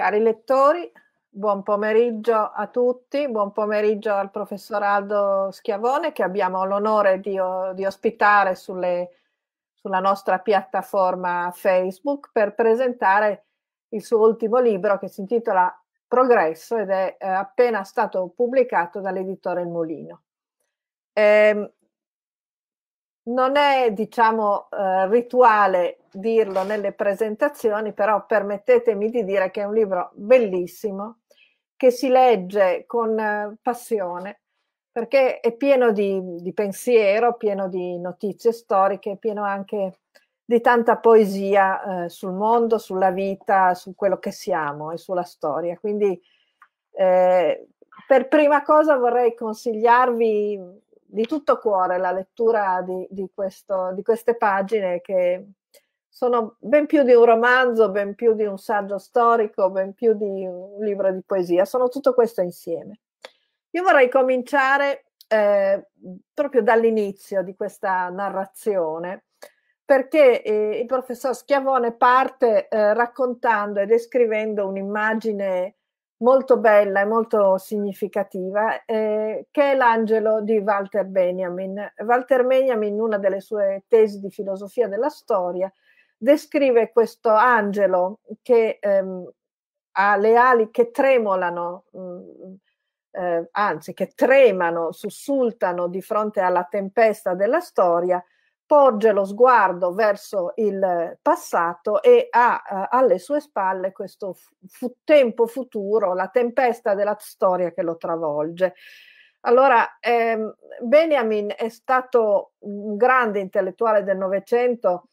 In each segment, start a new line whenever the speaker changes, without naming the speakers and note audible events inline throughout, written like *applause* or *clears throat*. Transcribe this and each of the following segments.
Cari lettori, buon pomeriggio a tutti, buon pomeriggio al professor Aldo Schiavone che abbiamo l'onore di, di ospitare sulle, sulla nostra piattaforma Facebook per presentare il suo ultimo libro che si intitola Progresso ed è eh, appena stato pubblicato dall'editore Il Molino. Eh, non è, diciamo, eh, rituale dirlo nelle presentazioni, però permettetemi di dire che è un libro bellissimo, che si legge con eh, passione, perché è pieno di, di pensiero, pieno di notizie storiche, pieno anche di tanta poesia eh, sul mondo, sulla vita, su quello che siamo e sulla storia. Quindi eh, per prima cosa vorrei consigliarvi di tutto cuore la lettura di, di, questo, di queste pagine che sono ben più di un romanzo, ben più di un saggio storico, ben più di un libro di poesia, sono tutto questo insieme. Io vorrei cominciare eh, proprio dall'inizio di questa narrazione, perché eh, il professor Schiavone parte eh, raccontando e descrivendo un'immagine molto bella e molto significativa, eh, che è l'angelo di Walter Benjamin. Walter Benjamin, in una delle sue tesi di filosofia della storia, descrive questo angelo che ehm, ha le ali che tremolano, mh, mm, mm, eh, anzi che tremano, sussultano di fronte alla tempesta della storia, porge lo sguardo verso il passato e ha eh, alle sue spalle questo fu- tempo futuro, la tempesta della storia che lo travolge. Allora, ehm, Benjamin è stato un grande intellettuale del Novecento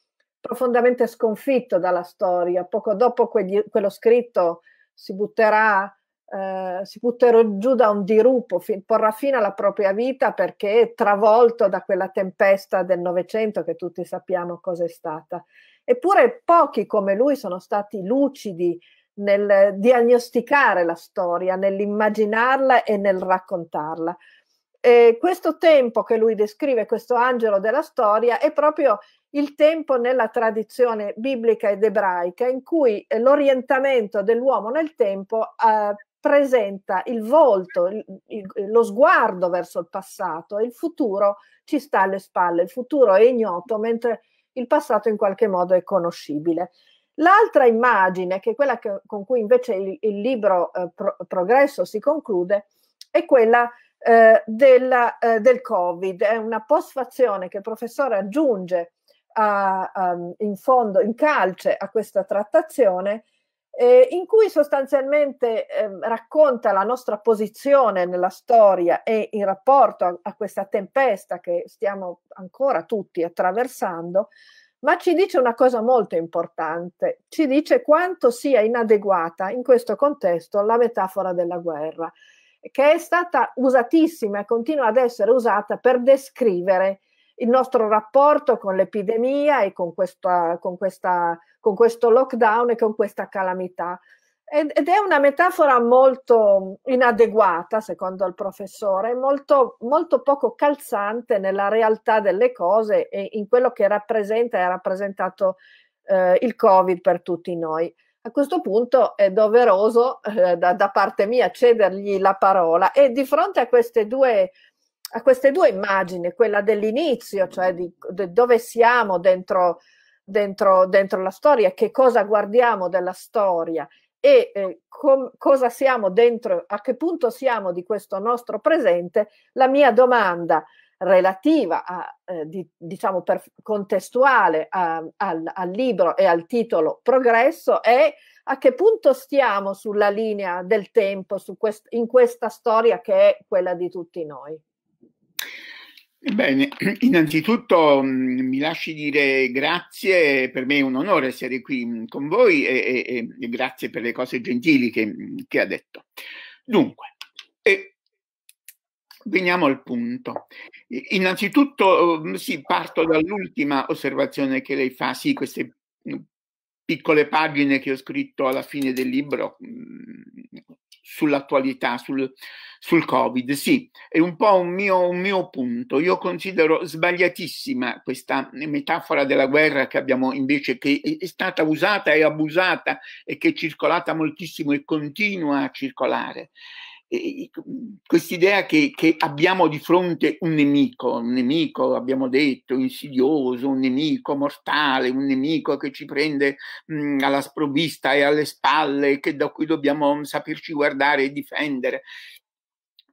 profondamente sconfitto dalla storia. Poco dopo quegli, quello scritto si butterà, eh, si butterò giù da un dirupo, fin, porrà fine alla propria vita perché è travolto da quella tempesta del Novecento che tutti sappiamo cosa è stata. Eppure pochi come lui sono stati lucidi nel diagnosticare la storia, nell'immaginarla e nel raccontarla eh, questo tempo che lui descrive, questo angelo della storia, è proprio il tempo nella tradizione biblica ed ebraica in cui eh, l'orientamento dell'uomo nel tempo eh, presenta il volto, il, il, lo sguardo verso il passato e il futuro ci sta alle spalle, il futuro è ignoto mentre il passato in qualche modo è conoscibile. L'altra immagine, che è quella che, con cui invece il, il libro eh, pro, Progresso si conclude, è quella eh, della, eh, del Covid. È una postfazione che il professore aggiunge a, a, ehm, in fondo, in calce, a questa trattazione eh, in cui sostanzialmente eh, racconta la nostra posizione nella storia e in rapporto a, a, questa tempesta che stiamo ancora tutti attraversando, ma ci dice una cosa molto importante, ci dice quanto sia inadeguata in questo contesto la metafora della guerra che è stata usatissima e continua ad essere usata per descrivere il nostro rapporto con l'epidemia e con, questa, con, questa, con questo lockdown e con questa calamità. Ed, è una metafora molto inadeguata, secondo il professore, molto, molto poco calzante nella realtà delle cose e in quello che rappresenta e ha rappresentato eh, il Covid per tutti noi a questo punto è doveroso eh, da, da, parte mia cedergli la parola e di fronte a queste due, a queste due immagini, quella dell'inizio, cioè di, di dove siamo dentro, dentro, dentro, la storia, che cosa guardiamo della storia e eh, com, cosa siamo dentro, a che punto siamo di questo nostro presente, la mia domanda è relativa, a, eh, di, diciamo per, contestuale a, al, al, libro e al titolo Progresso è a che punto stiamo sulla linea del tempo quest, in questa storia che è quella di tutti noi.
Bene, *clears throat* innanzitutto mm, mi lasci dire grazie, per me è un onore essere qui mm, con voi e, e, e grazie per le cose gentili che, mm, che ha detto. Dunque, veniamo al punto. Innanzitutto, uhm, sì, parto dall'ultima osservazione che lei fa, sì, queste mhmm, piccole pagine che ho scritto alla fine del libro mhmm, sull'attualità, sul, sul, Covid. Sì, è un po' un mio, un mio punto. Io considero sbagliatissima questa metafora della guerra che abbiamo invece, che è stata usata e abusata e che è circolata moltissimo e continua a circolare quest'idea che, che, abbiamo di fronte un nemico, un nemico, abbiamo detto, insidioso, un nemico mortale, un nemico che ci prende mh, mm, alla sprovvista e alle spalle, che, da cui dobbiamo saperci guardare e difendere.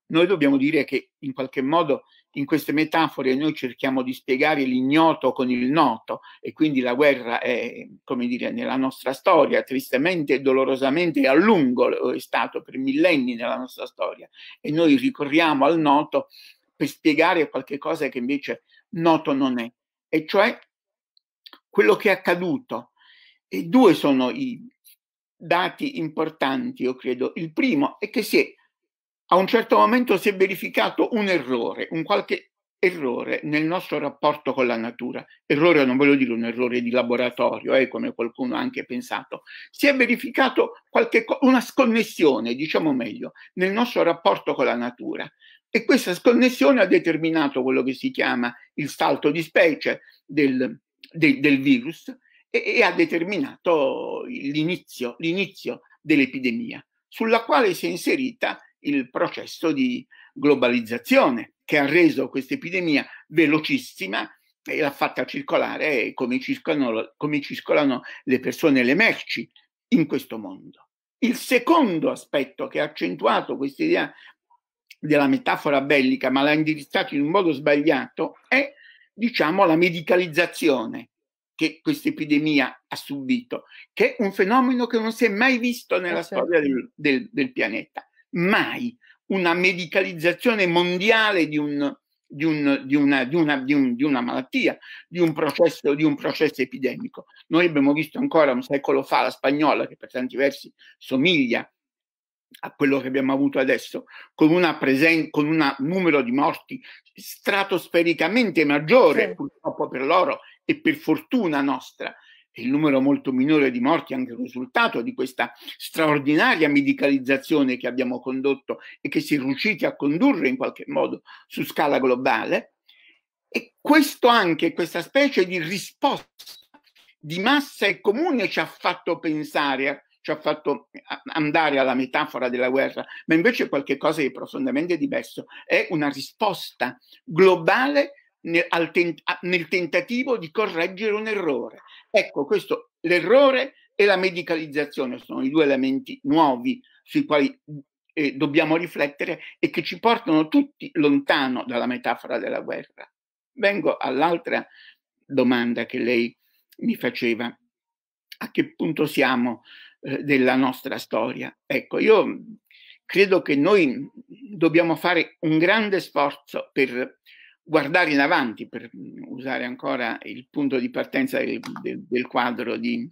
Noi dobbiamo dire che in qualche modo in queste metafore noi cerchiamo di spiegare l'ignoto con il noto e quindi la guerra è, come dire, nella nostra storia, tristemente e dolorosamente a lungo è stato per millenni nella nostra storia e noi ricorriamo al noto per spiegare qualche cosa che invece noto non è, e cioè quello che è accaduto. E due sono i dati importanti, io credo. Il primo è che si è a un certo momento si è verificato un errore, un qualche errore nel nostro rapporto con la natura. Errore non voglio dire un errore di laboratorio, eh, come qualcuno ha anche pensato. Si è verificato qualche, una sconnessione, diciamo meglio, nel nostro rapporto con la natura. E questa sconnessione ha determinato quello che si chiama il salto di specie del, del, del virus e, e, ha determinato l'inizio, l'inizio dell'epidemia, sulla quale si è inserita il processo di globalizzazione che ha reso questa epidemia velocissima e l'ha fatta circolare come circolano, come circolano le persone e le merci in questo mondo. Il secondo aspetto che ha accentuato questa idea della metafora bellica, ma l'ha indirizzato in un modo sbagliato, è diciamo la medicalizzazione che questa epidemia ha subito, che è un fenomeno che non si è mai visto nella eh, certo. storia del, del, del pianeta mai una medicalizzazione mondiale di, un, di, un, di, una, di una, un, una, malattia, di un, processo, di un processo epidemico. Noi abbiamo visto ancora un secolo fa la spagnola, che per tanti versi somiglia a quello che abbiamo avuto adesso, con, una presen- un numero di morti stratosfericamente maggiore, sì. purtroppo per loro e per fortuna nostra, il numero molto minore di morti è anche il risultato di questa straordinaria medicalizzazione che abbiamo condotto e che si è riusciti a condurre in qualche modo su scala globale. E questo anche, questa specie di risposta di massa e comune ci ha fatto pensare, ci ha fatto eh, andare alla metafora della guerra, ma invece è qualcosa di profondamente diverso, è una risposta globale nel, ten, nel tentativo di correggere un errore. Ecco, questo l'errore e la medicalizzazione sono i due elementi nuovi sui quali eh, dobbiamo riflettere e che ci portano tutti lontano dalla metafora della guerra. Vengo all'altra domanda che lei mi faceva. A che punto siamo eh, della nostra storia? Ecco, io mm, credo che noi mm, dobbiamo fare un grande sforzo per guardare in avanti, per mm, usare ancora il punto di partenza del, del quadro di,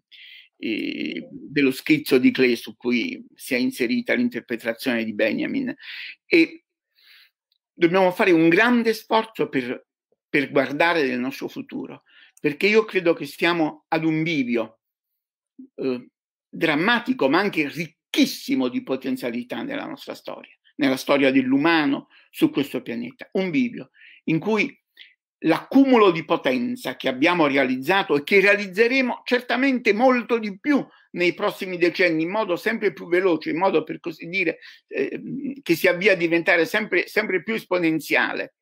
eh, dello schizzo di Clay su cui si è inserita l'interpretazione di Benjamin. E dobbiamo fare un grande sforzo per, per guardare nel nostro futuro, perché io credo che stiamo ad un bivio eh, drammatico, ma anche ricchissimo di potenzialità nella nostra storia, nella storia dell'umano su questo pianeta. Un bivio in cui l'accumulo di potenza che abbiamo realizzato e che realizzeremo certamente molto di più nei prossimi decenni in modo sempre più veloce, in modo per così dire eh, che si avvia a diventare sempre, sempre più esponenziale.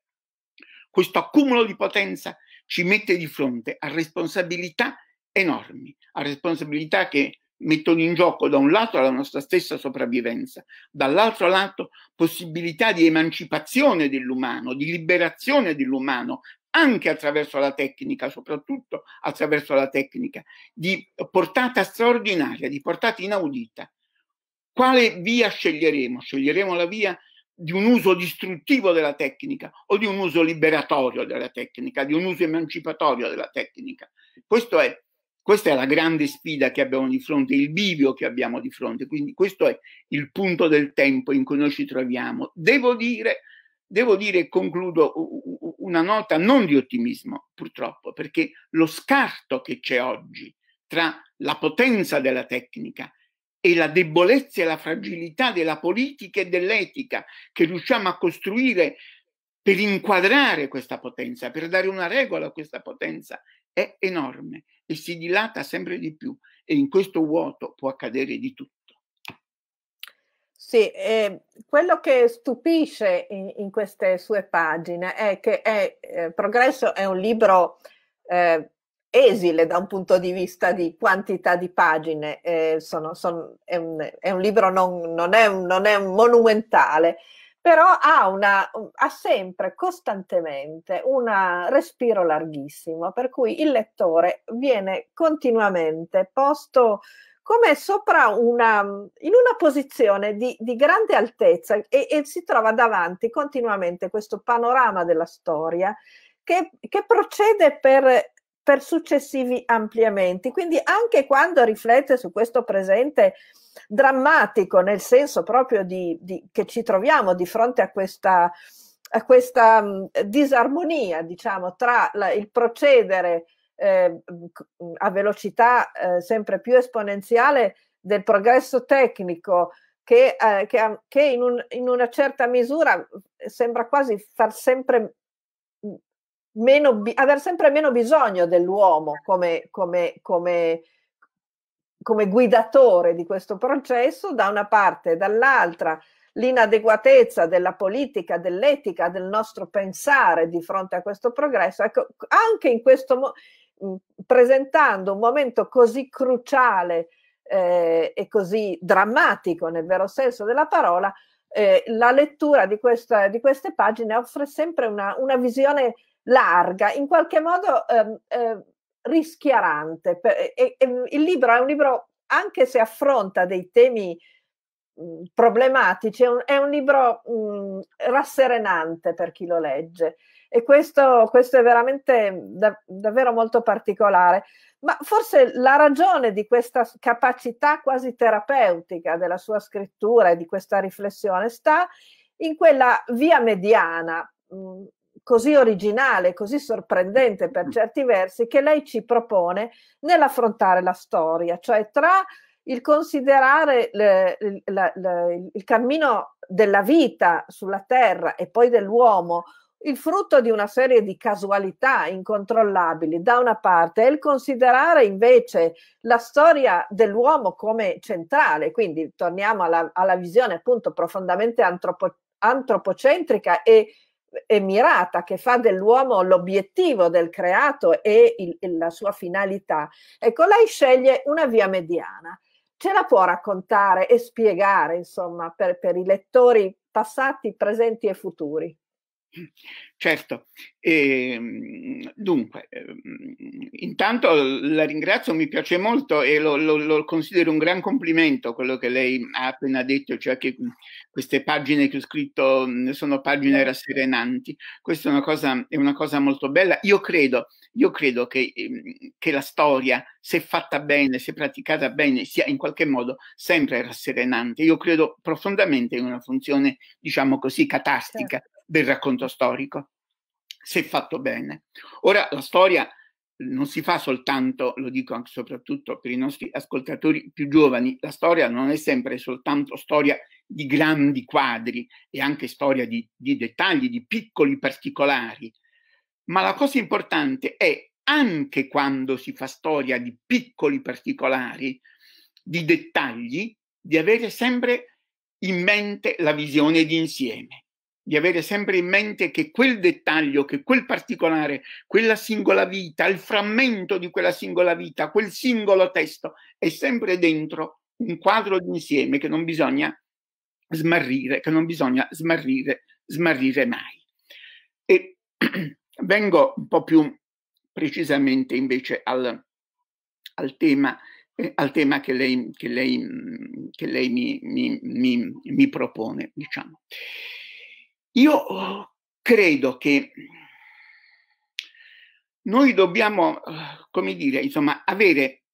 Questo accumulo di potenza ci mette di fronte a responsabilità enormi, a responsabilità che mettono in gioco da un lato la nostra stessa sopravvivenza, dall'altro lato possibilità di emancipazione dell'umano, di liberazione dell'umano, anche attraverso la tecnica, soprattutto attraverso la tecnica, di portata straordinaria, di portata inaudita. Quale via sceglieremo? Sceglieremo la via di un uso distruttivo della tecnica o di un uso liberatorio della tecnica, di un uso emancipatorio della tecnica. Questo è questa è la grande sfida che abbiamo di fronte, il bivio che abbiamo di fronte, quindi questo è il punto del tempo in cui noi ci troviamo. Devo dire, devo dire concludo una nota non di ottimismo, purtroppo, perché lo scarto che c'è oggi tra la potenza della tecnica e la debolezza e la fragilità della politica e dell'etica che riusciamo a costruire per inquadrare questa potenza, per dare una regola a questa potenza, è enorme e si dilata sempre di più e in questo vuoto può accadere di tutto.
Sì, eh, quello che stupisce in, in, queste sue pagine è che è, eh, Progresso è un libro eh, esile da un punto di vista di quantità di pagine, eh, sono, sono, è, un, è, un, libro non, non, è, non è monumentale, però ha, una, ha sempre costantemente un respiro larghissimo, per cui il lettore viene continuamente posto come sopra una, in una posizione di, di grande altezza e, e, si trova davanti continuamente questo panorama della storia che, che procede per per successivi ampliamenti. Quindi anche quando riflette su questo presente drammatico, nel senso proprio di, di, che ci troviamo di fronte a questa, a questa mm, disarmonia, diciamo, tra la, il procedere eh, a velocità eh, sempre più esponenziale del progresso tecnico, che, eh, che, che in, un, in, una certa misura sembra quasi far sempre meno, aver sempre meno bisogno dell'uomo certo. come, come, come, come guidatore di questo processo, da una parte e dall'altra l'inadeguatezza della politica, dell'etica, del nostro pensare di fronte a questo progresso, ecco, anche in questo mhmm, presentando un momento così cruciale eh, e così drammatico nel vero senso della parola, eh, la lettura di, questa, di, queste pagine offre sempre una, una visione larga, in qualche modo eh, eh, rischiarante. E, e, il libro è un libro, anche se affronta dei temi mhmm, problematici, è un, è un libro mh, mhmm, rasserenante per chi lo legge. E questo, questo è veramente da, davvero molto particolare. Ma forse la ragione di questa capacità quasi terapeutica della sua scrittura e di questa riflessione sta in quella via mediana, mh, mhmm, così originale, così sorprendente per mm. certi versi, che lei ci propone nell'affrontare la storia, cioè tra il considerare le, la, la, il cammino della vita sulla terra e poi dell'uomo il frutto di una serie di casualità incontrollabili da una parte e il considerare invece la storia dell'uomo come centrale, quindi torniamo alla, alla visione appunto profondamente antropo, antropocentrica e e mirata, che fa dell'uomo l'obiettivo del creato e il, la sua finalità. Ecco, lei sceglie una via mediana. Ce la può raccontare e spiegare, insomma, per, per i lettori passati, presenti e futuri?
Certo, e, ehm, dunque, ehm, intanto la ringrazio, mi piace molto e lo, lo, lo, considero un gran complimento quello che lei ha appena detto, cioè che mhmm, queste pagine che ho scritto mhmm, sono pagine certo. rasserenanti. Questa è una cosa, è una cosa molto bella. Io credo, io credo che, ehm, che la storia, se fatta bene, se praticata bene, sia in qualche modo sempre rasserenante. Io credo profondamente in una funzione, diciamo così, catastica certo. del racconto storico se fatto bene. Ora la storia non si fa soltanto, lo dico anche soprattutto per i nostri ascoltatori più giovani, la storia non è sempre soltanto storia di grandi quadri e anche storia di, di dettagli, di piccoli particolari, ma la cosa importante è anche quando si fa storia di piccoli particolari, di dettagli, di avere sempre in mente la visione di insieme di avere sempre in mente che quel dettaglio, che quel particolare, quella singola vita, il frammento di quella singola vita, quel singolo testo è sempre dentro un quadro d'insieme che non bisogna smarrire, che non bisogna smarrire, smarrire mai. E *clears throat* vengo un po' più precisamente invece al, al tema eh, al tema che lei, che lei, che lei mi, mi, mi, mi propone, diciamo. Io eh, credo che noi dobbiamo, eh, come dire, insomma, avere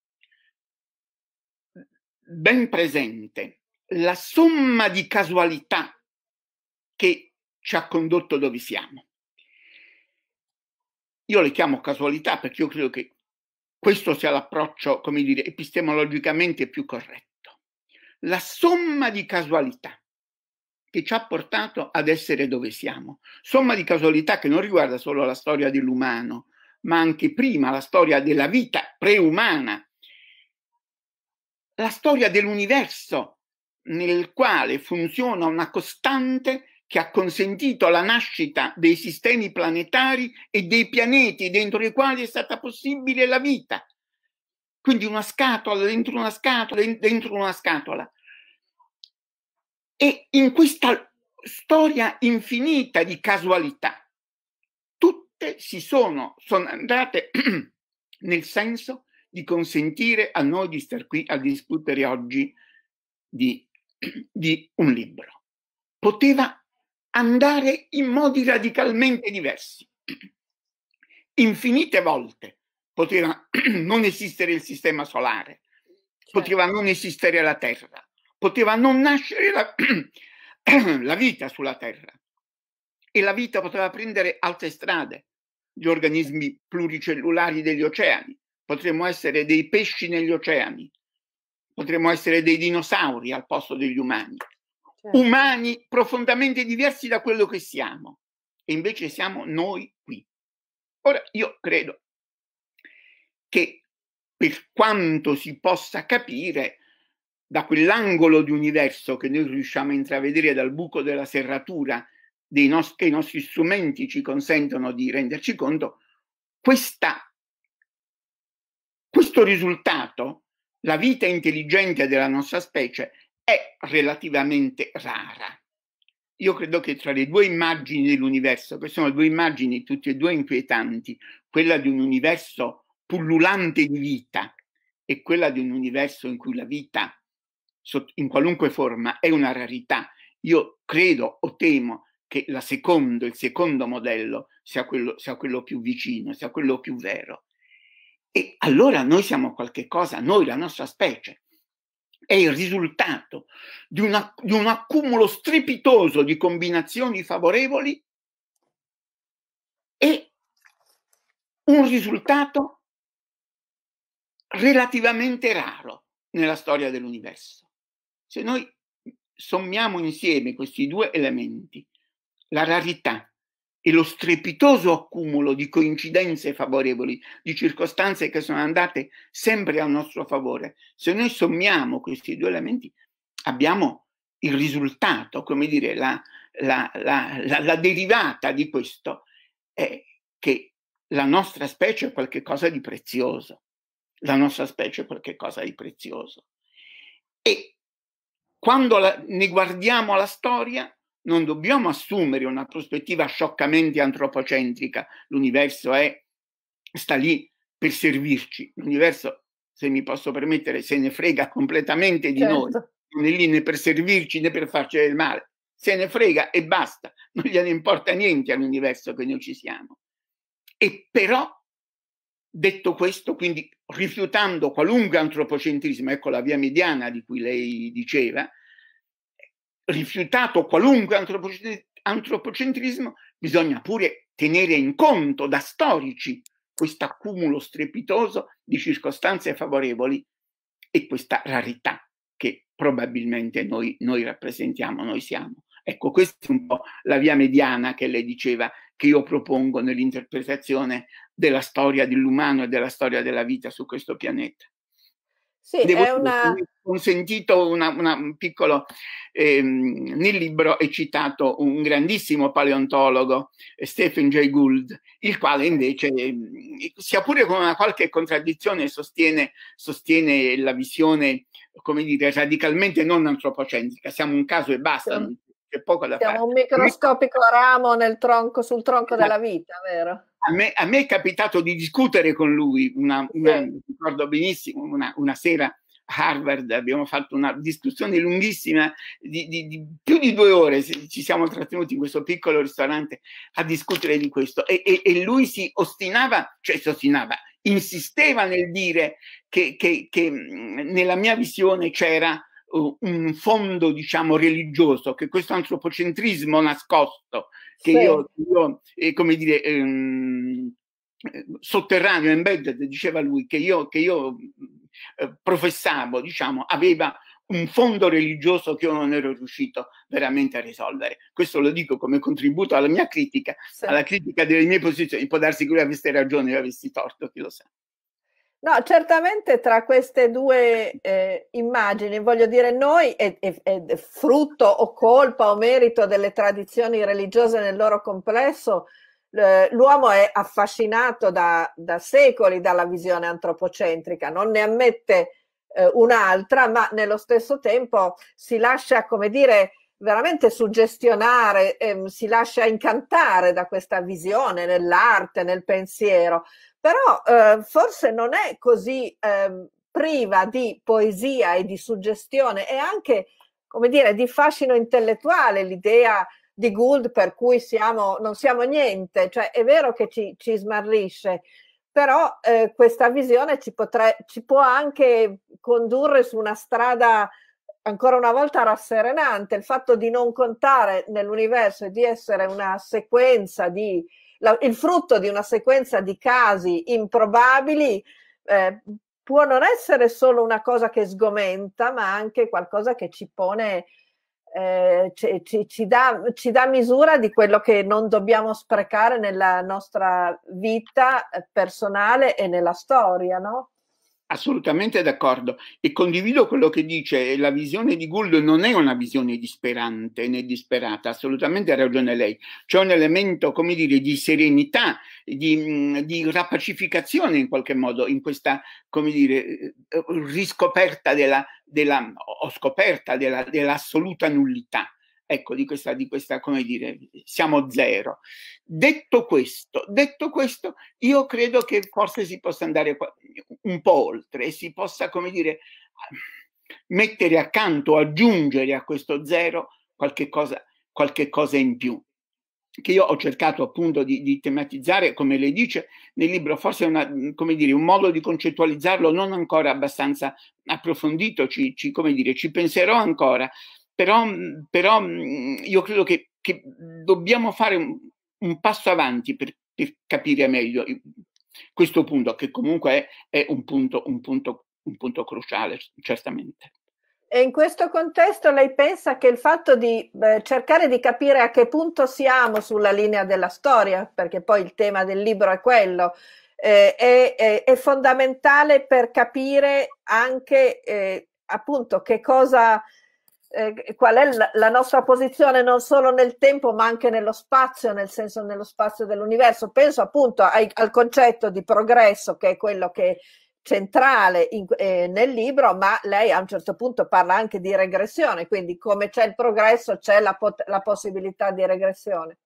ben presente la somma di casualità che ci ha condotto dove siamo. Io le chiamo casualità perché io credo che questo sia l'approccio, come dire, epistemologicamente più corretto. La somma di casualità che ci ha portato ad essere dove siamo. Somma di casualità che non riguarda solo la storia dell'umano, ma anche prima la storia della vita preumana, la storia dell'universo nel quale funziona una costante che ha consentito la nascita dei sistemi planetari e dei pianeti dentro i quali è stata possibile la vita. Quindi una scatola dentro una scatola dentro una scatola. E in questa storia infinita di casualità, tutte si sono, sono andate *clears throat* nel senso di consentire a noi di stare qui a discutere oggi di, *clears throat* di un libro. Poteva andare in modi radicalmente diversi. *clears throat* Infinite volte poteva non esistere il sistema solare, poteva certo. non esistere la Terra, poteva non nascere la, *clears throat* la vita sulla Terra e la vita poteva prendere altre strade, gli organismi pluricellulari degli oceani, potremmo essere dei pesci negli oceani, potremmo essere dei dinosauri al posto degli umani, certo. umani profondamente diversi da quello che siamo, e invece siamo noi qui. Ora io credo che per quanto si possa capire, da quell'angolo di universo che noi riusciamo a intravedere dal buco della serratura nost- che i nostri strumenti ci consentono di renderci conto, questa, questo risultato, la vita intelligente della nostra specie, è relativamente rara. Io credo che tra le due immagini dell'universo, che sono due immagini tutte e due inquietanti, quella di un universo pullulante di vita e quella di un universo in cui la vita in qualunque forma è una rarità. Io credo o temo che la secondo, il secondo modello sia quello, sia quello più vicino, sia quello più vero. E allora noi siamo qualche cosa, noi, la nostra specie, è il risultato di, una, di un accumulo strepitoso di combinazioni favorevoli e un risultato relativamente raro nella storia dell'universo. Se noi mhmm, sommiamo insieme questi due elementi, la rarità e lo strepitoso accumulo di coincidenze favorevoli, di circostanze che sono andate sempre a nostro favore, se noi sommiamo questi due elementi abbiamo il risultato, come dire, la, la, la, la derivata di questo è che la nostra specie è qualcosa di prezioso, la nostra specie è qualcosa di prezioso. E quando la, ne guardiamo la storia, non dobbiamo assumere una prospettiva scioccamente antropocentrica. L'universo è, sta lì per servirci. L'universo, se mi posso permettere, se ne frega completamente di certo. noi. Non è lì né per servirci né per farci del male. Se ne frega e basta. Non gliene importa niente all'universo che noi ci siamo. E però, detto questo, quindi rifiutando qualunque antropocentrismo, ecco la via mediana di cui lei diceva, rifiutato qualunque antropocentrismo, bisogna pure tenere in conto da storici questo accumulo strepitoso di circostanze favorevoli e questa rarità che probabilmente noi, noi rappresentiamo, noi siamo. Ecco, questa è un po' la via mediana che lei diceva che io propongo nell'interpretazione della storia dell'umano e della storia della vita su questo pianeta.
Sì, Devo è una...
Ho sentito una, una, un piccolo... Ehm, nel libro è citato un grandissimo paleontologo, Stephen Jay Gould, il quale invece, ehm, sia pure con una qualche contraddizione, sostiene, sostiene la visione, come dire, radicalmente non antropocentrica. Siamo un caso e basta, sì. c'è poco da Siamo fare. Siamo un microscopico
ramo nel tronco, sul tronco della esatto. vita, vero?
a me, a me, è capitato di discutere con lui, una, una, ricordo benissimo, una, una, sera a Harvard abbiamo fatto una discussione lunghissima, di, di, di, più di due ore ci siamo trattenuti in questo piccolo ristorante a discutere di questo e, e, e lui si ostinava, cioè si ostinava, insisteva nel dire che, che, che mm, nella mia visione c'era un fondo, diciamo, religioso, che questo antropocentrismo nascosto, che sì. io, io eh, come dire, ehm, eh, sotterraneo, embedded, diceva lui, che io, che io mm, eh, professavo, diciamo, aveva un fondo religioso che io non ero riuscito veramente a risolvere. Questo lo dico come contributo alla mia critica, sì. alla critica delle mie posizioni. Può darsi che lui avesse ragione, io avessi torto, chi lo sa.
No, certamente tra queste due eh, immagini, voglio dire, noi è, è, è, frutto o colpa o merito delle tradizioni religiose nel loro complesso, l'uomo è affascinato da, da, secoli dalla visione antropocentrica, non ne ammette eh, un'altra, ma nello stesso tempo si lascia, come dire, veramente suggestionare, ehm, si lascia incantare da questa visione nell'arte, nel pensiero però eh, forse non è così eh, priva di poesia e di suggestione e anche, come dire, di fascino intellettuale l'idea di Gould per cui siamo, non siamo niente, cioè è vero che ci, ci smarrisce, però eh, questa visione ci, potre, ci, può anche condurre su una strada ancora una volta rasserenante, il fatto di non contare nell'universo e di essere una sequenza di la, il frutto di una sequenza di casi improbabili eh, può non essere solo una cosa che sgomenta, ma anche qualcosa che ci pone, eh, ci, ci, ci, dà, ci, dà, misura di quello che non dobbiamo sprecare nella nostra vita eh, personale e nella storia, no?
Assolutamente d'accordo e condivido quello che dice, la visione di Gould non è una visione disperante né disperata, assolutamente ha ragione lei, c'è un elemento, come dire, di serenità, di, mhmm, di rapacificazione in qualche modo in questa, come dire, eh, riscoperta della, della o scoperta della, dell'assoluta nullità Ecco, di questa, di questa, come dire, siamo zero. Detto questo, detto questo, io credo che forse si possa andare un po' oltre e si possa, come dire, mettere accanto, aggiungere a questo zero qualche cosa, qualche cosa in più che io ho cercato appunto di, di, tematizzare, come lei dice nel libro, forse è una, dire, un modo di concettualizzarlo non ancora abbastanza approfondito, ci, ci, dire, ci penserò ancora, però, però mm, io credo che, che dobbiamo fare un, un passo avanti per, per, capire meglio questo punto, che comunque è, è un, punto, un, punto, un punto cruciale, certamente.
E in questo contesto lei pensa che il fatto di eh, cercare di capire a che punto siamo sulla linea della storia, perché poi il tema del libro è quello, eh, è, è, fondamentale per capire anche eh, appunto che cosa, eh, qual è la, nostra posizione non solo nel tempo ma anche nello spazio, nel senso nello spazio dell'universo. Penso appunto ai, al concetto di progresso che è quello che è centrale in, eh, nel libro, ma lei a un certo punto parla anche di regressione, quindi come c'è il progresso c'è la, la possibilità di regressione.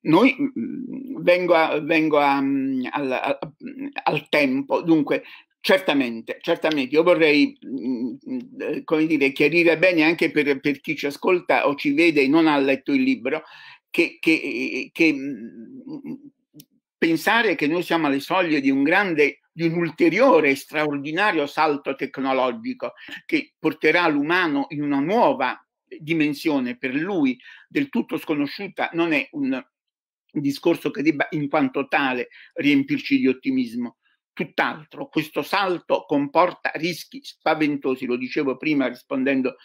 Noi mm, vengo, a, vengo a, mm, al, al, al, tempo, dunque Certamente, certamente, io vorrei mm, mm, come dire, chiarire bene anche per, per, chi ci ascolta o ci vede e non ha letto il libro, che, che, che mm, pensare che noi siamo alle soglie di un grande, di un ulteriore straordinario salto tecnologico che porterà l'umano in una nuova dimensione per lui del tutto sconosciuta, non è un discorso che debba in quanto tale riempirci di ottimismo Tutt'altro, questo salto comporta rischi spaventosi, lo dicevo prima rispondendo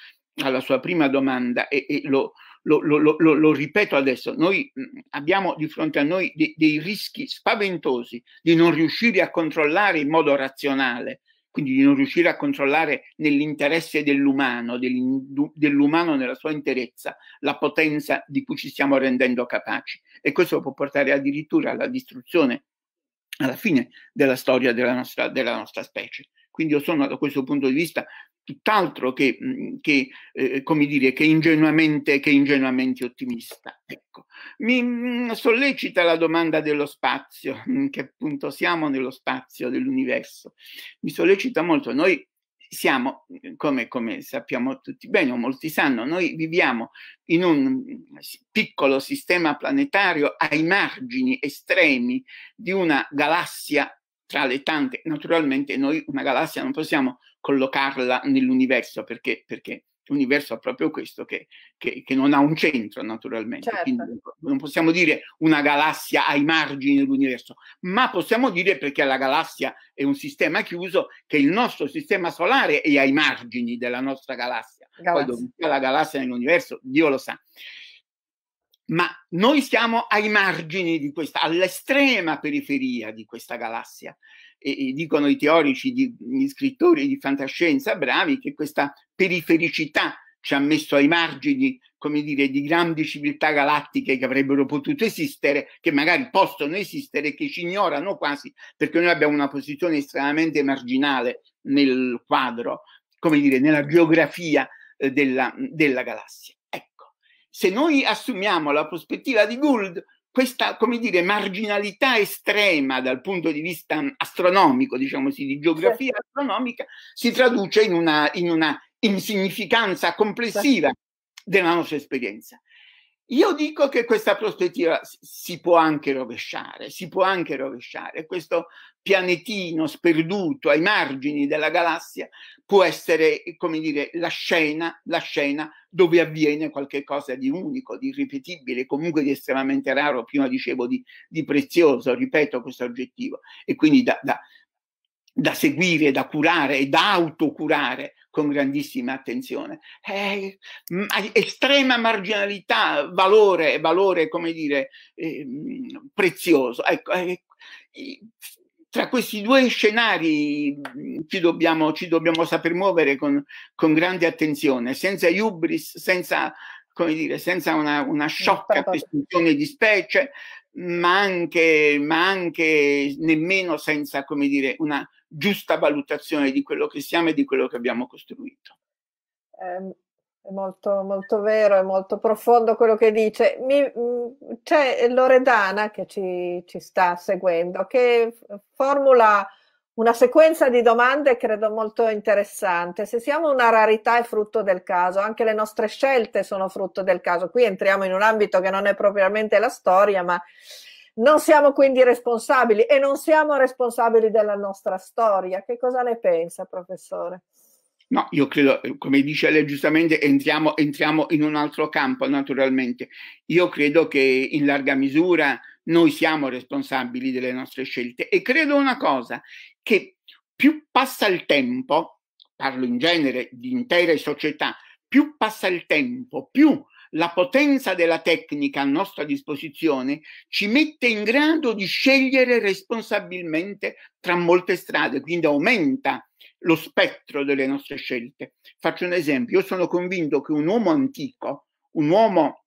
alla sua prima domanda e, e lo, lo, lo, lo, ripeto adesso, noi mm, abbiamo di fronte a noi dei, dei rischi spaventosi di non riuscire a controllare in modo razionale, quindi di non riuscire a controllare nell'interesse dell'umano, dell'umano nella sua interezza, la potenza di cui ci stiamo rendendo capaci. E questo può portare addirittura alla distruzione alla fine della storia della nostra, della nostra specie. Quindi io sono da questo punto di vista tutt'altro che, che eh, come dire, che ingenuamente, che ingenuamente ottimista. Ecco. Mi sollecita la domanda dello spazio, *laughs* che appunto siamo nello spazio dell'universo. Mi sollecita molto. Noi siamo, mhmm, come, come, sappiamo tutti bene, o molti sanno, noi viviamo in un mhmm, piccolo sistema planetario ai margini estremi di una galassia tra le tante. Naturalmente noi una galassia non possiamo collocarla nell'universo perché, perché l'universo ha proprio questo che, che, che, non ha un centro naturalmente, certo. non possiamo dire una galassia ai margini dell'universo, ma possiamo dire perché la galassia è un sistema chiuso che il nostro sistema solare è ai margini della nostra galassia, galassia. la galassia nell'universo, Dio lo sa. Ma noi siamo ai margini di questa, all'estrema periferia di questa galassia e, e dicono i teorici, di, gli scrittori di fantascienza bravi, che questa perifericità ci ha messo ai margini, come dire, di grandi civiltà galattiche che avrebbero potuto esistere, che magari possono esistere, che ci ignorano quasi, perché noi abbiamo una posizione estremamente marginale nel quadro, come dire, nella geografia eh, della, della galassia. Ecco, se noi assumiamo la prospettiva di Gould, questa, come dire, marginalità estrema dal punto di vista mm, astronomico, diciamo così, di geografia certo. astronomica, si traduce in una, in una insignificanza complessiva certo. della nostra esperienza. Io dico che questa prospettiva si può anche rovesciare, si può anche rovesciare. Questo pianetino sperduto ai margini della galassia può essere, come dire, la scena, la scena dove avviene qualcosa di unico, di irripetibile, comunque di estremamente raro, prima dicevo di, di prezioso, ripeto questo aggettivo, e quindi da, da, da seguire, da curare e da autocurare con grandissima attenzione. Eh, estrema marginalità, valore, valore come dire, eh, prezioso. Ecco, eh, tra questi due scenari mm, ci dobbiamo, ci dobbiamo saper muovere con, con, grande attenzione, senza iubris, senza, come dire, senza una, una sciocca presunzione di specie, ma anche, ma anche nemmeno senza, come dire, una giusta valutazione di quello che siamo e di quello che abbiamo costruito.
Ehm, è molto, molto vero, è molto profondo quello che dice. Mi, mhmm, c'è Loredana che ci, ci sta seguendo, che formula una sequenza di domande credo molto interessante. Se siamo una rarità è frutto del caso, anche le nostre scelte sono frutto del caso. Qui entriamo in un ambito che non è propriamente la storia, ma non siamo quindi responsabili e non siamo responsabili della nostra storia. Che cosa ne pensa, professore?
No, io credo, come dice lei giustamente, entriamo, entriamo in un altro campo naturalmente. Io credo che in larga misura noi siamo responsabili delle nostre scelte e credo una cosa, che più passa il tempo, parlo in genere di intere società, più passa il tempo, più la potenza della tecnica a nostra disposizione ci mette in grado di scegliere responsabilmente tra molte strade, quindi aumenta lo spettro delle nostre scelte. Faccio un esempio, io sono convinto che un uomo antico, un uomo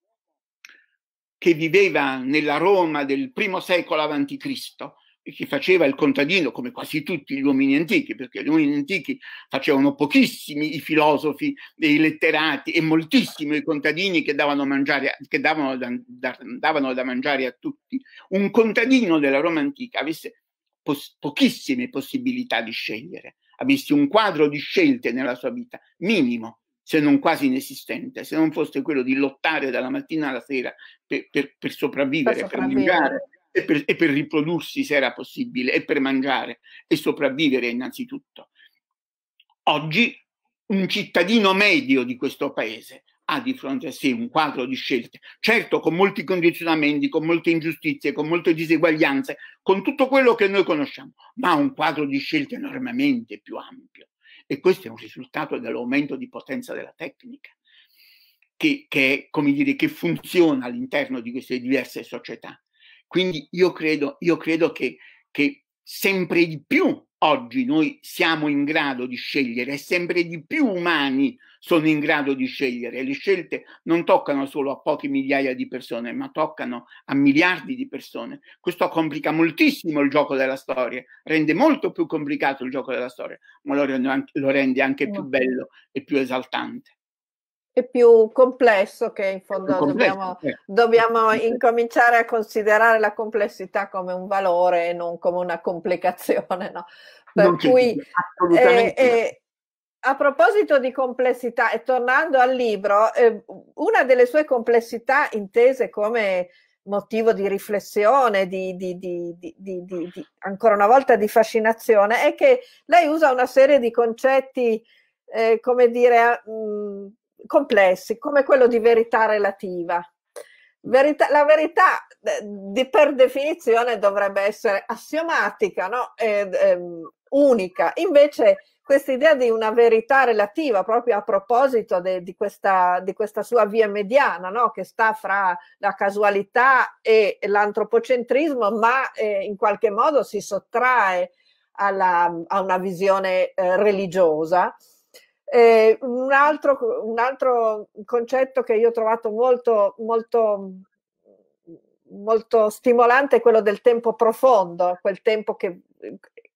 che viveva nella Roma del primo secolo a.C. e che faceva il contadino come quasi tutti gli uomini antichi, perché gli uomini antichi facevano pochissimi i filosofi e i letterati e moltissimi i contadini che davano, mangiare, che davano, da, da, davano da mangiare a tutti. Un contadino della Roma antica avesse pos- pochissime possibilità di scegliere, avesse un quadro di scelte nella sua vita minimo se non quasi inesistente, se non fosse quello di lottare dalla mattina alla sera per, per, per sopravvivere, per, per mangiare e per, e per riprodursi se era possibile, e per mangiare e sopravvivere innanzitutto. Oggi un cittadino medio di questo paese ha di fronte a sé un quadro di scelte, certo con molti condizionamenti, con molte ingiustizie, con molte diseguaglianze, con tutto quello che noi conosciamo, ma un quadro di scelte enormemente più ampio e questo è un risultato dell'aumento di potenza della tecnica, che, che, dire, che funziona all'interno di queste diverse società. Quindi io credo, io credo che, che sempre di più Oggi noi siamo in grado di scegliere e sempre di più umani sono in grado di scegliere. Le scelte non toccano solo a poche migliaia di persone, ma toccano a miliardi di persone. Questo complica moltissimo il gioco della storia, rende molto più complicato il gioco della storia, ma lo rende anche, lo rende anche più bello e più esaltante
è più complesso che in fondo dobbiamo, eh. dobbiamo incominciare a considerare la complessità come un valore e non come una complicazione. No? Per cui eh, eh, a proposito di complessità e tornando al libro, eh, una delle sue complessità intese come motivo di riflessione, di, di, di, ancora una volta di fascinazione, è che lei usa una serie di concetti, eh, come dire, mh, mm, complessi, come quello di verità relativa. Verità, la verità di, per definizione dovrebbe essere assiomatica, no? e, e, ehm, unica. Invece questa idea di una verità relativa, proprio a proposito de, di, questa, di, questa, sua via mediana, no? che sta fra la casualità e l'antropocentrismo, ma eh, in qualche modo si sottrae alla, a una visione eh, religiosa eh, un, altro, un, altro, concetto che io ho trovato molto, molto, molto stimolante è quello del tempo profondo, quel tempo che,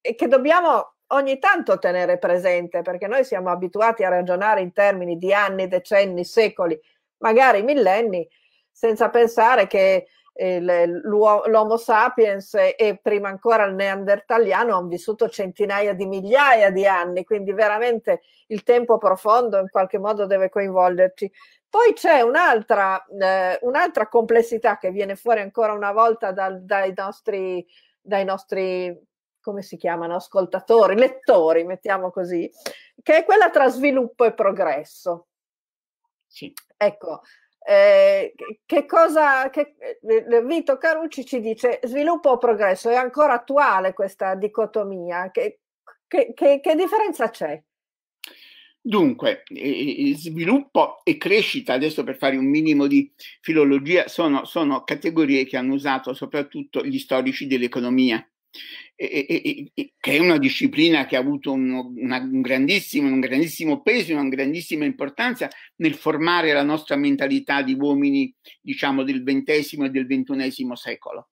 che dobbiamo ogni tanto tenere presente, perché noi siamo abituati a ragionare in termini di anni, decenni, secoli, magari millenni, senza pensare che l'Homo sapiens e prima ancora il neandertaliano hanno vissuto centinaia di migliaia di anni, quindi veramente il tempo profondo in qualche modo deve coinvolgerci. Poi c'è un'altra, eh, un'altra complessità che viene fuori ancora una volta dal, dai, nostri, dai nostri, come si chiamano, ascoltatori, lettori, mettiamo così, che è quella tra sviluppo e progresso. Sì. Ecco, eh, che cosa, che, eh, eh, Vito Carucci ci dice sviluppo o progresso, è ancora attuale questa dicotomia, che, che, che differenza c'è?
Dunque, sviluppo e crescita, adesso per fare un minimo di filologia, sono, sono categorie che hanno usato soprattutto gli storici dell'economia e, e, e, che è una disciplina che ha avuto un, una, un, grandissimo, un grandissimo peso, una grandissima importanza nel formare la nostra mentalità di uomini, diciamo, del XX e del XXI secolo.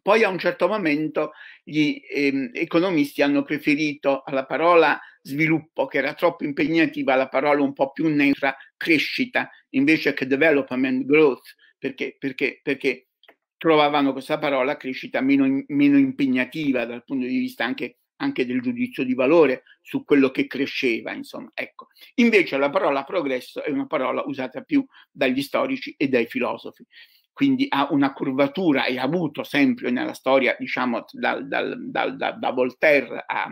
Poi a un certo momento gli eh, economisti hanno preferito alla parola sviluppo, che era troppo impegnativa, la parola un po' più neutra, crescita, invece che development, growth, perché, perché, perché trovavano questa parola crescita meno, meno impegnativa dal punto di vista anche, anche, del giudizio di valore su quello che cresceva, insomma. Ecco. Invece la parola progresso è una parola usata più dagli storici e dai filosofi, quindi ha una curvatura e ha avuto sempre nella storia, diciamo, dal, dal, dal, da, da Voltaire a,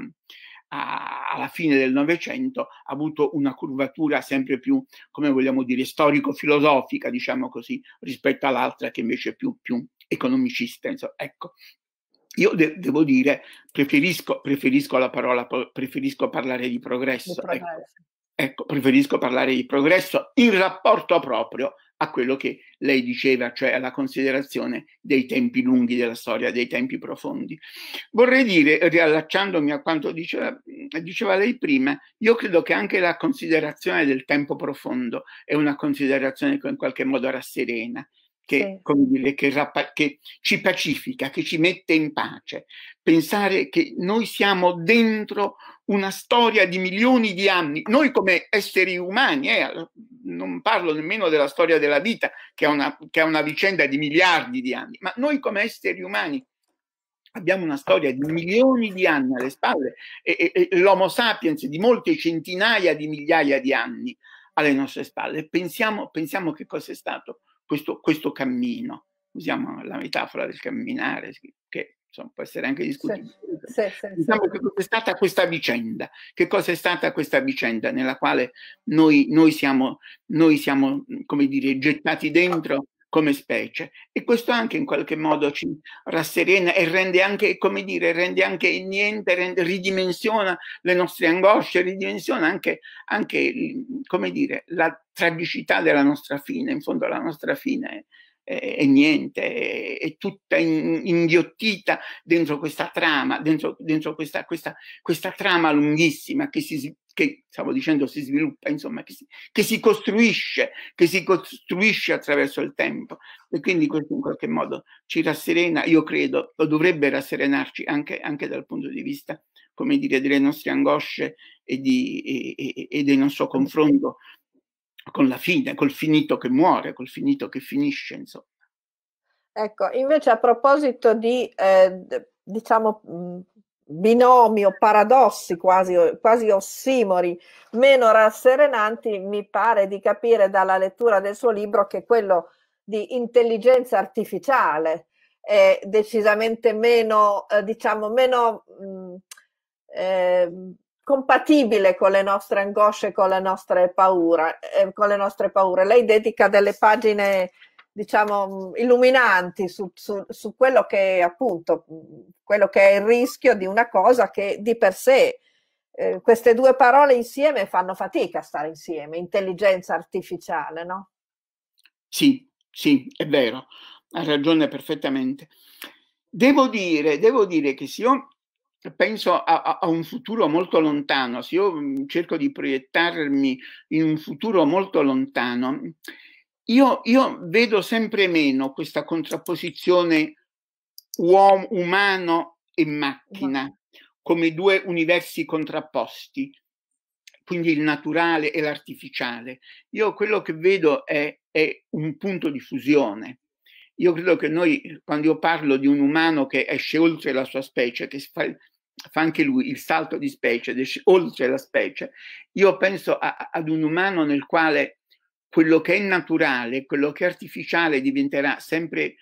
a, alla fine del Novecento ha avuto una curvatura sempre più, come vogliamo dire, storico-filosofica, diciamo così, rispetto all'altra che invece è più, più, economicista, insomma, ecco. Io de- devo dire, preferisco, preferisco, la parola, preferisco parlare di progresso. Ecco. ecco, preferisco parlare di progresso in rapporto proprio a quello che lei diceva, cioè alla considerazione dei tempi lunghi della storia, dei tempi profondi. Vorrei dire, riallacciandomi a quanto diceva, diceva lei prima, io credo che anche la considerazione del tempo profondo è una considerazione che in qualche modo rasserena, che, sì. dire, che, rappa- che, ci pacifica, che ci mette in pace. Pensare che noi siamo dentro una storia di milioni di anni, noi come esseri umani, eh, non parlo nemmeno della storia della vita, che è, una, che è una vicenda di miliardi di anni, ma noi come esseri umani abbiamo una storia di milioni di anni alle spalle e, e, e l'Homo sapiens di molte centinaia di migliaia di anni alle nostre spalle. Pensiamo, pensiamo che cosa è stato questo, questo cammino. Usiamo la metafora del camminare, che insomma, può essere anche discutibile.
Sì, sì, diciamo sì. che
cosa è stata questa vicenda? Che cosa è stata questa vicenda nella quale noi, noi, siamo, noi siamo, come dire, gettati ah. dentro come specie e questo anche in qualche modo ci rasserena e rende anche, come dire, rende anche niente, rende, ridimensiona le nostre angosce, ridimensiona anche, anche, come dire, la tragicità della nostra fine, in fondo la nostra fine è e, niente, è, tutta in, inghiottita dentro questa trama, dentro, dentro questa, questa, questa, trama lunghissima che si che stavo dicendo si sviluppa, insomma, che si, che si costruisce, che si costruisce attraverso il tempo. E quindi questo in qualche modo ci rasserena, io credo, o dovrebbe rasserenarci anche, anche dal punto di vista, come dire, delle nostre angosce e, di, e, e, e del nostro confronto con la fine, col finito che muore, col finito che finisce, insomma.
Ecco, invece a proposito di, eh, diciamo, mhmm, binomi o paradossi quasi, quasi ossimori, meno rasserenanti, mi pare di capire dalla lettura del suo libro che quello di intelligenza artificiale è decisamente meno, eh, diciamo, meno... Mh, mhmm, eh, compatibile con le nostre angosce, con le nostre paure. Eh, con le nostre paure. Lei dedica delle pagine diciamo, mm, illuminanti su, su, su, quello che è appunto mm, quello che è il rischio di una cosa che di per sé eh, queste due parole insieme fanno fatica a stare insieme, intelligenza artificiale, no?
Sì, sì, è vero, ha ragione perfettamente. Devo dire, devo dire che se io penso a, a, un futuro molto lontano, se io mm, cerco di proiettarmi in un futuro molto lontano, io, io vedo sempre meno questa contrapposizione uomo, umano e macchina esatto. come due universi contrapposti, quindi il naturale e l'artificiale. Io quello che vedo è, è un punto di fusione. Io credo che noi, quando io parlo di un umano che esce oltre la sua specie, che fa, fa anche lui il salto di specie, oltre la specie. Io penso a, ad un umano nel quale quello che è naturale, quello che è artificiale diventerà sempre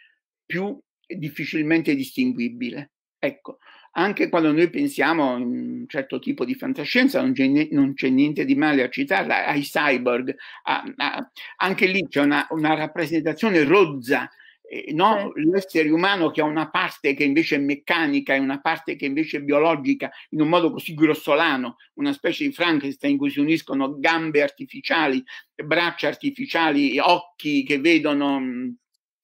più difficilmente distinguibile. Ecco, anche quando noi pensiamo a un certo tipo di fantascienza, non c'è, non c'è niente di male a citarla, ai cyborg, a, a, anche lì c'è una, una rappresentazione rozza eh, no? Sì. l'essere umano che ha una parte che invece è meccanica e una parte che invece è biologica in un modo così grossolano, una specie di Frankenstein in cui si uniscono gambe artificiali, braccia artificiali, occhi che vedono mm,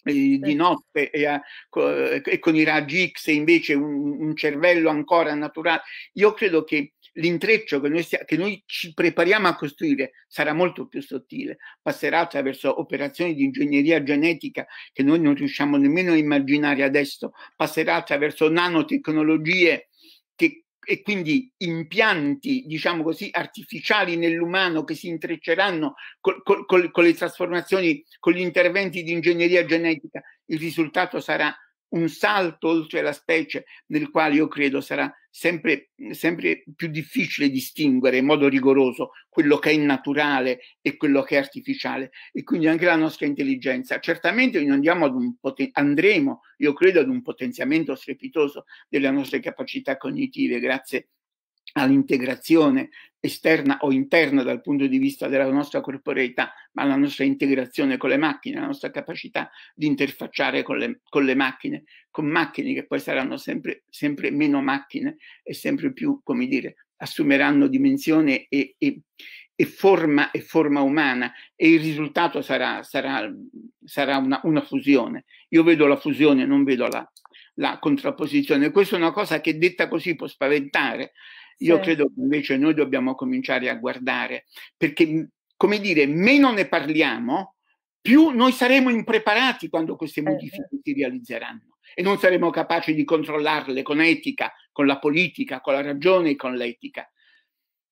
eh, di notte e, a, eh, e, con i raggi X invece un, un cervello ancora naturale. Io credo che l'intreccio che noi, stia, che noi ci prepariamo a costruire sarà molto più sottile, passerà attraverso operazioni di ingegneria genetica che noi non riusciamo nemmeno a immaginare adesso, passerà attraverso nanotecnologie che, e quindi impianti, diciamo così, artificiali nell'umano che si intrecceranno col, col, col, con le trasformazioni, con gli interventi di ingegneria genetica, il risultato sarà un salto oltre la specie nel quale io credo sarà sempre, sempre più difficile distinguere in modo rigoroso quello che è naturale e quello che è artificiale e quindi anche la nostra intelligenza. Certamente noi andiamo ad un poten- andremo, io credo, ad un potenziamento strepitoso delle nostre capacità cognitive grazie all'integrazione esterna o interna dal punto di vista della nostra corporeità, ma la nostra integrazione con le macchine, la nostra capacità di interfacciare con le, con le macchine, con macchine che poi saranno sempre, sempre, meno macchine e sempre più, come dire, assumeranno dimensione e, e, e, forma, e forma, umana e il risultato sarà, sarà, sarà una, una fusione. Io vedo la fusione, non vedo la, la contrapposizione. Questa è una cosa che detta così può spaventare, io sì. credo che invece noi dobbiamo cominciare a guardare, perché, mhmm, come dire, meno ne parliamo, più noi saremo impreparati quando queste eh, eh. modifiche eh, si realizzeranno e non saremo capaci di controllarle con etica, con la politica, con la ragione e con l'etica.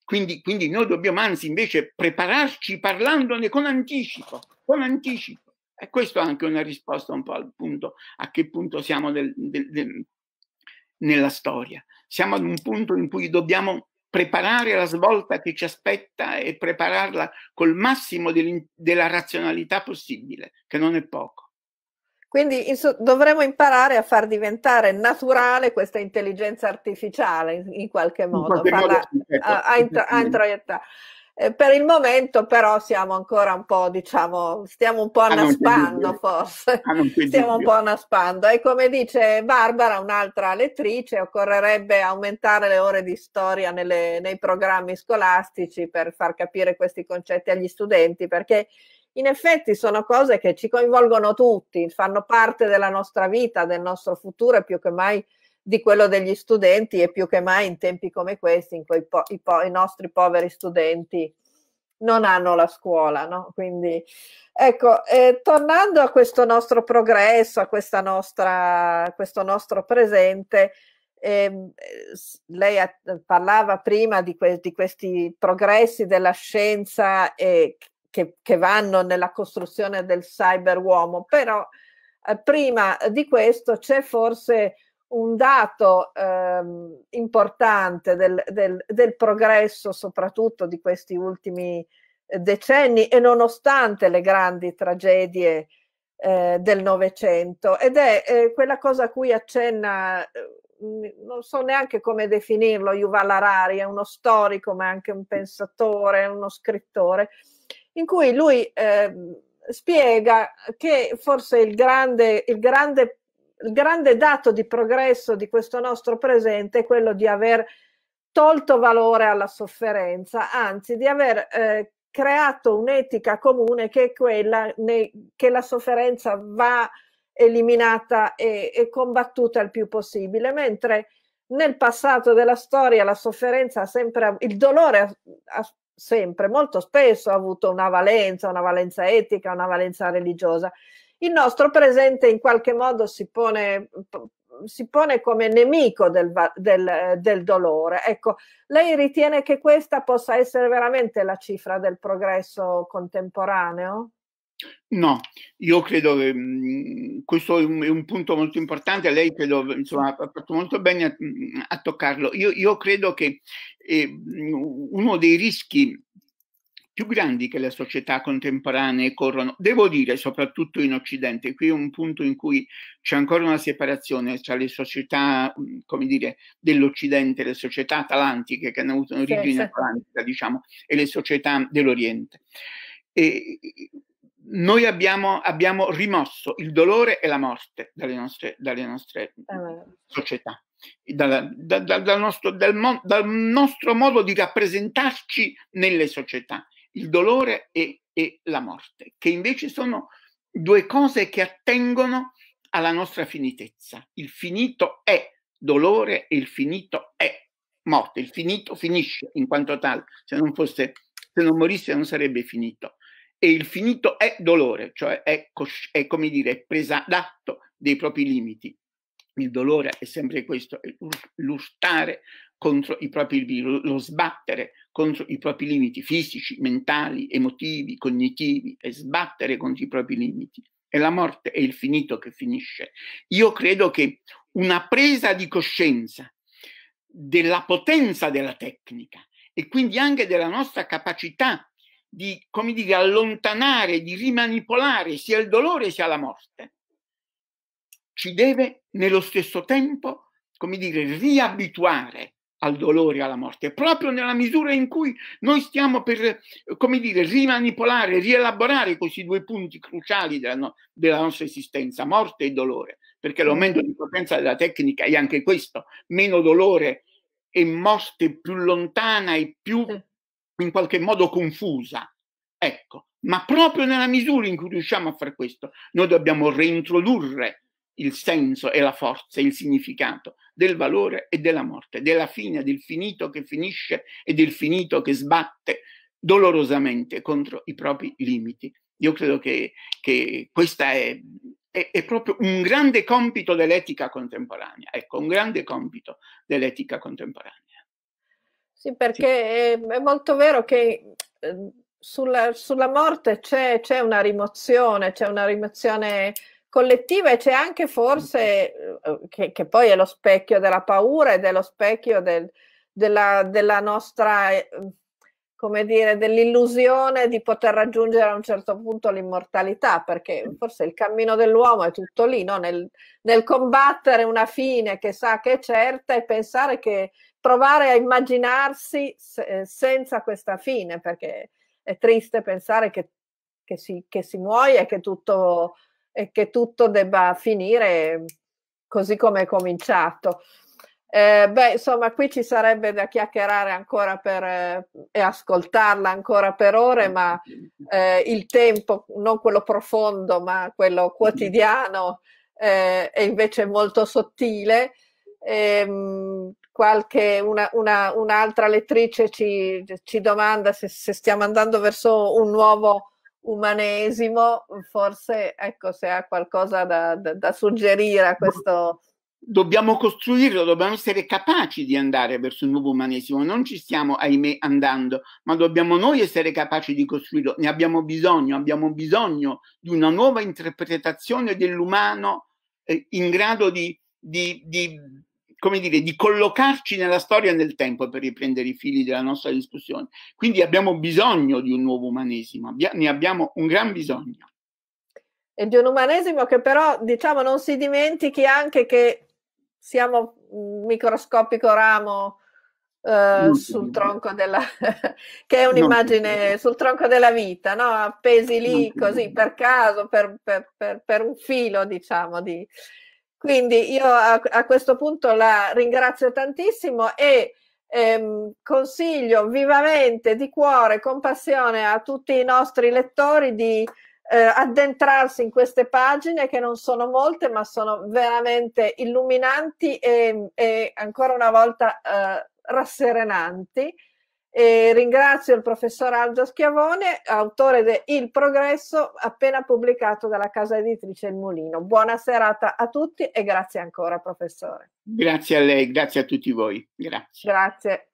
Quindi, quindi noi dobbiamo anzi invece prepararci parlandone con anticipo, con anticipo. E questa è anche una risposta un po' al punto a che punto siamo del, del, del, nella storia siamo ad un punto in cui dobbiamo preparare la svolta che ci aspetta e prepararla col massimo della razionalità possibile, che non è poco.
Quindi inso- dovremmo imparare a far diventare naturale questa intelligenza artificiale in, in qualche modo, in qualche modo parla- sì, certo. a, a, intra- a introiettare. Eh, per il momento però siamo ancora un po', diciamo, stiamo un po' ah, annaspando forse, ah, stiamo un po' annaspando. E come dice Barbara, un'altra lettrice, occorrerebbe aumentare le ore di storia nelle, nei programmi scolastici per far capire questi concetti agli studenti, perché in effetti sono cose che ci coinvolgono tutti, fanno parte della nostra vita, del nostro futuro e più che mai di quello degli studenti e più che mai in tempi come questi in cui po- i, po- i, nostri poveri studenti non hanno la scuola, no? Quindi, ecco, eh, tornando a questo nostro progresso, a nostra, a questo nostro presente, eh, lei a- parlava prima di, que- di, questi progressi della scienza e che-, che, vanno nella costruzione del cyberuomo, però eh, prima di questo c'è forse un dato ehm, importante del, del, del, progresso, soprattutto di questi ultimi eh, decenni e nonostante le grandi tragedie eh, del Novecento. Ed è eh, quella cosa a cui accenna, eh, non so neanche come definirlo, Yuval Harari, è uno storico ma anche un pensatore, uno scrittore, in cui lui ehm, spiega che forse il grande, il grande il grande dato di progresso di questo nostro presente è quello di aver tolto valore alla sofferenza, anzi di aver eh, creato un'etica comune che è quella nei, che la sofferenza va eliminata e, e, combattuta il più possibile, mentre nel passato della storia la sofferenza ha sempre, il dolore ha, ha sempre, molto spesso ha avuto una valenza, una valenza etica, una valenza religiosa il nostro presente in qualche modo si pone, si pone come nemico del, del, del, dolore. Ecco, lei ritiene che questa possa essere veramente la cifra del progresso contemporaneo?
No, io credo che mm, questo è un, è un, punto molto importante, lei credo, insomma, ha fatto molto bene a, a toccarlo. Io, io credo che eh, mm, uno dei rischi più grandi che le società contemporanee corrono, devo dire soprattutto in Occidente, qui è un punto in cui c'è ancora una separazione tra le società, mm, come dire, dell'Occidente, le società atlantiche che hanno avuto un'origine sì, atalantica, diciamo, e le società dell'Oriente. E noi abbiamo, abbiamo, rimosso il dolore e la morte dalle nostre, dalle nostre uh. società. Dal, dal, dal, nostro, dal, nostro, modo di rappresentarci nelle società il dolore e, e la morte, che invece sono due cose che attengono alla nostra finitezza. Il finito è dolore e il finito è morte. Il finito finisce in quanto tale, se non, fosse, se non morisse non sarebbe finito. E il finito è dolore, cioè è, cosci- è come dire, presa d'atto dei propri limiti. Il dolore è sempre questo, è lustare contro i propri limiti, lo sbattere contro i propri limiti fisici, mentali, emotivi, cognitivi e sbattere contro i propri limiti. E la morte è il finito che finisce. Io credo che una presa di coscienza della potenza della tecnica e quindi anche della nostra capacità di, come dire, allontanare, di rimanipolare sia il dolore sia la morte, ci deve nello stesso tempo, come dire, riabituare al dolore e alla morte, proprio nella misura in cui noi stiamo per, come dire, rimanipolare, rielaborare questi due punti cruciali della, no- della nostra esistenza, morte e dolore, perché l'aumento di potenza della tecnica è anche questo, meno dolore e morte più lontana e più in qualche modo confusa. Ecco, ma proprio nella misura in cui riusciamo a fare questo, noi dobbiamo reintrodurre il senso e la forza, il significato del valore e della morte, della fine, del finito che finisce e del finito che sbatte dolorosamente contro i propri limiti. Io credo che, che questo è, è, è, proprio un grande compito dell'etica contemporanea, ecco, un grande compito dell'etica contemporanea.
Sì, perché sì. È, molto vero che... Ehm, sulla, sulla, morte c'è, c'è una rimozione, c'è una rimozione collettiva e c'è anche forse, eh, eh, che, che poi è lo specchio della paura ed è lo specchio del, della, della nostra eh, come dire, dell'illusione di poter raggiungere a un certo punto l'immortalità, perché forse il cammino dell'uomo è tutto lì, no? nel, nel, combattere una fine che sa che è certa e pensare che provare a immaginarsi se, senza questa fine, perché è triste pensare che, che, si, che si muoia e che tutto e che tutto debba finire così come è cominciato. Eh, beh, insomma, qui ci sarebbe da chiacchierare ancora per, eh, e ascoltarla ancora per ore, ma eh, il tempo, non quello profondo, ma quello quotidiano, eh, è invece molto sottile. Ehm, qualche, una, una, un'altra lettrice ci, ci domanda se, se, stiamo andando verso un nuovo umanesimo, forse ecco se ha qualcosa da, da, da suggerire a questo. Dobbiamo costruirlo, dobbiamo
essere capaci di andare verso il nuovo umanesimo, non ci stiamo, ahimè, andando, ma dobbiamo noi essere capaci di costruirlo, ne abbiamo bisogno, abbiamo bisogno di una nuova interpretazione dell'umano eh, in grado di, di, di come dire, di collocarci nella storia e nel tempo per riprendere i fili della nostra discussione. Quindi abbiamo bisogno di un nuovo umanesimo, abbia, ne abbiamo un gran bisogno.
E di un umanesimo che però, diciamo, non si dimentichi anche che siamo un microscopico ramo eh, sul tronco della *laughs* che è un'immagine sul tronco della vita, no? appesi lì così per caso, per, per, per, per un filo, diciamo, di, quindi io a, a questo punto la ringrazio tantissimo e ehm, consiglio vivamente, di cuore, con passione a tutti i nostri lettori di eh, addentrarsi in queste pagine che non sono molte ma sono veramente illuminanti e, e ancora una volta eh, rasserenanti e ringrazio il professor Aldo Schiavone, autore de Il Progresso, appena pubblicato dalla casa editrice Il Mulino. Buona serata a tutti e grazie ancora, professore.
Grazie a lei, grazie a tutti voi. Grazie.
grazie.